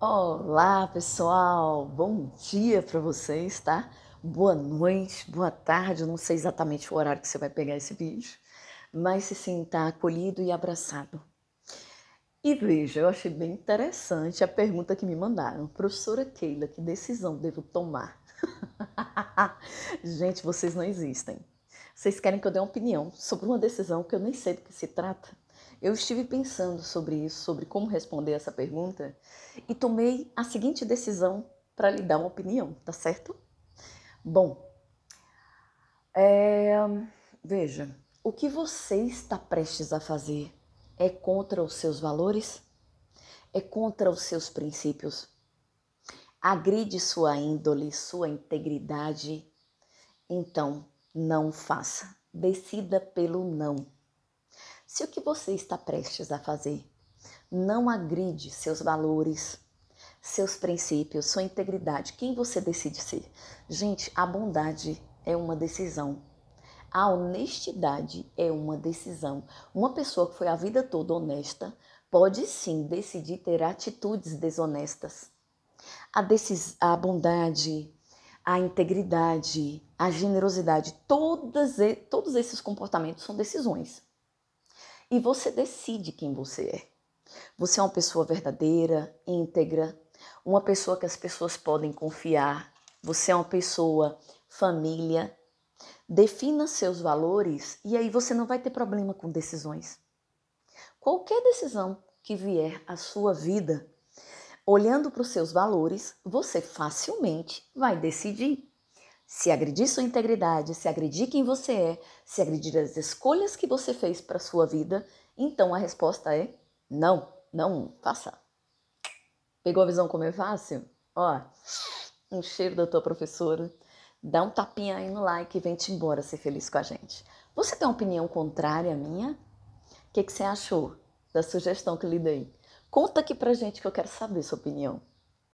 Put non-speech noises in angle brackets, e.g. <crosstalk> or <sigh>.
Olá, pessoal. Bom dia para vocês, tá? Boa noite, boa tarde. Eu não sei exatamente o horário que você vai pegar esse vídeo, mas se sinta acolhido e abraçado. E veja, eu achei bem interessante a pergunta que me mandaram. Professora Keila, que decisão devo tomar? <laughs> Gente, vocês não existem. Vocês querem que eu dê uma opinião sobre uma decisão que eu nem sei do que se trata? Eu estive pensando sobre isso, sobre como responder essa pergunta, e tomei a seguinte decisão para lhe dar uma opinião, tá certo? Bom, é, veja, o que você está prestes a fazer é contra os seus valores? É contra os seus princípios? Agride sua índole, sua integridade? Então, não faça. Decida pelo não se o que você está prestes a fazer não agride seus valores, seus princípios, sua integridade, quem você decide ser. Gente, a bondade é uma decisão. A honestidade é uma decisão. Uma pessoa que foi a vida toda honesta pode sim decidir ter atitudes desonestas. A, decis a bondade, a integridade, a generosidade, todas, todos esses comportamentos são decisões. E você decide quem você é. Você é uma pessoa verdadeira, íntegra, uma pessoa que as pessoas podem confiar. Você é uma pessoa família. Defina seus valores e aí você não vai ter problema com decisões. Qualquer decisão que vier à sua vida, olhando para os seus valores, você facilmente vai decidir. Se agredir sua integridade, se agredir quem você é, se agredir as escolhas que você fez para sua vida, então a resposta é não, não faça. Pegou a visão como é fácil? Ó, um cheiro da tua professora. Dá um tapinha aí no like e vem-te embora ser feliz com a gente. Você tem uma opinião contrária à minha? O que, que você achou da sugestão que lhe dei? Conta aqui pra gente que eu quero saber sua opinião.